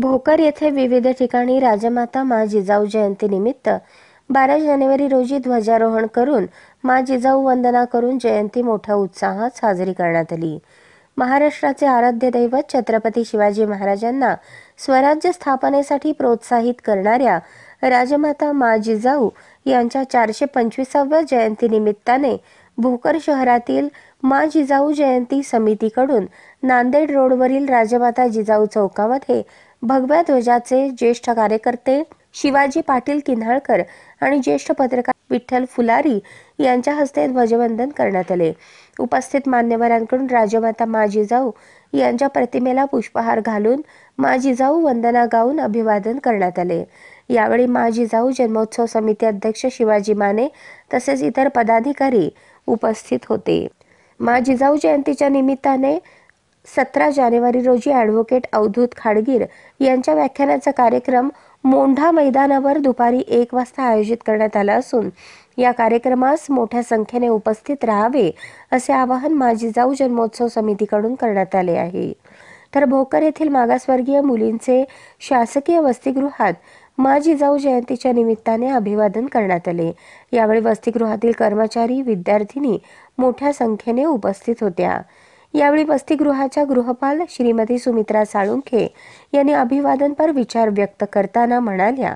भोकर येथे विविध ठिकाणी राजमाता मा जिजाऊ जयंतीनिमित्त बारा जानेवारी रोजी ध्वजारोहण करून मा जिजाऊ वंदना करून जयंती मोठ्या उत्साहात साजरी करण्यात आली महाराष्ट्राचे आराध्य दैवत छत्रपती शिवाजी महाराजांना स्वराज्य स्थापनेसाठी प्रोत्साहित करणाऱ्या राजमाता मा जिजाऊ यांच्या चारशे पंचवीसाव्या जयंतीनिमित्ताने भोकर शहरातील मा जिजाऊ जयंती समितीकडून नांदेड रोडवरील राजमाता जिजाऊ चौकामध्ये भगव्या ध्वजाचे ज्येष्ठ कार्यकर्ते शिवाजी पाटील किन्हाळकर आणि ज्येष्ठ पत्रकार विठ्ठल फुलारी यांच्या हस्ते ध्वजवंदन करण्यात आले उपस्थित मान्यवरांकडून राजमाता मा जिजाऊ यांच्या प्रतिमेला पुष्पहार घालून मा जिजाऊ वंदना गाऊन अभिवादन करण्यात आले यावेळी मा जिजाऊ जन्मोत्सव समिती अध्यक्ष शिवाजी माने तसेच इतर पदाधिकारी उपस्थित होते मा जिजाऊ जयंतीच्या निमित्ताने सतरा जानेवारी रोजी ॲडव्होकेट अवधूत खाडगीर यांच्या व्याख्यानाचा कार्यक्रम मोंढा मैदानावर दुपारी एक वाजता आयोजित करण्यात आला असून या कार्यक्रमास मोठ्या संख्येने उपस्थित राहावे असे आवाहन माजी जाऊ जन्मोत्सव समितीकडून करण्यात आले आहे तर भोकर येथील मागासवर्गीय मुलींचे शासकीय वसतिगृहात मा जिजाऊ जयंतीच्या निमित्ताने अभिवादन करण्यात आले यावेळी वसतिगृहातील कर्मचारी विद्यार्थिनी मोठ्या संख्येने उपस्थित होत्या यावेळी वसतिगृहाच्या गृहपाल श्रीमती सुमित्रा साळुंखे यांनी अभिवादनपर विचार व्यक्त करताना म्हणाल्या